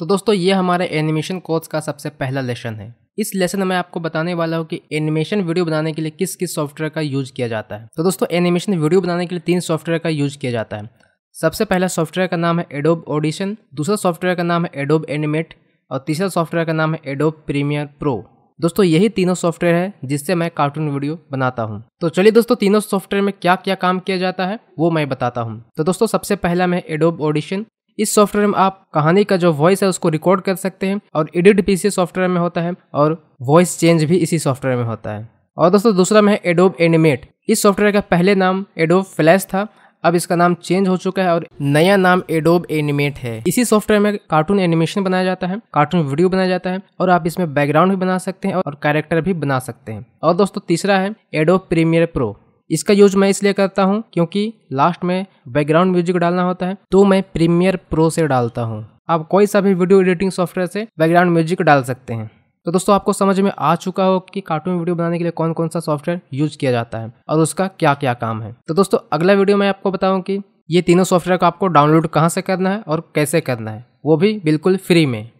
तो दोस्तों ये हमारे एनिमेशन कोर्स का सबसे पहला लेसन है इस लेसन में आपको बताने वाला हूँ कि एनिमेशन वीडियो बनाने के लिए किस किस सॉफ्टवेयर का यूज़ किया जाता है तो दोस्तों एनिमेशन वीडियो बनाने के लिए तीन सॉफ्टवेयर का यूज़ किया जाता है सबसे पहला सॉफ्टवेयर का नाम है एडोब ऑडिशन दूसरा सॉफ्टवेयर का नाम है एडोब एनिमेट और तीसरा सॉफ्टवेयर का नाम है एडोब प्रीमियर प्रो दोस्तों यही तीनों सॉफ्टवेयर है जिससे मैं कार्टून वीडियो बनाता हूँ तो चलिए दोस्तों तीनों सॉफ्टवेयर में क्या क्या काम किया जाता है वो मैं बताता हूँ तो दोस्तों सबसे पहला मैं एडोब ऑडिशन इस सॉफ्टवेयर में आप कहानी का जो वॉइस है उसको रिकॉर्ड कर सकते हैं और एडिट भी इसी सॉफ्टवेयर में होता है और वॉइस चेंज भी इसी सॉफ्टवेयर में होता है और दोस्तों दूसरा में है एडोब एनिमेट इस सॉफ्टवेयर का पहले नाम एडोब फ्लैश था अब इसका नाम चेंज हो चुका है और नया नाम एडोब एनिमेट है इसी सॉफ्टवेयर में कार्टून एनिमेशन बनाया जाता है कार्टून वीडियो बनाया जाता है और आप इसमें बैकग्राउंड भी बना सकते हैं और कैरेक्टर भी बना सकते हैं और दोस्तों तीसरा है एडोब प्रीमियर प्रो इसका यूज मैं इसलिए करता हूँ क्योंकि लास्ट में बैकग्राउंड म्यूजिक डालना होता है तो मैं प्रीमियर प्रो से डालता हूँ आप कोई सा भी वीडियो एडिटिंग सॉफ्टवेयर से बैकग्राउंड म्यूजिक डाल सकते हैं तो दोस्तों आपको समझ में आ चुका हो कि कार्टून वीडियो बनाने के लिए कौन कौन सा सॉफ्टवेयर यूज किया जाता है और उसका क्या क्या काम है तो दोस्तों अगला वीडियो मैं आपको बताऊं कि ये तीनों सॉफ्टवेयर को आपको डाउनलोड कहाँ से करना है और कैसे करना है वो भी बिल्कुल फ्री में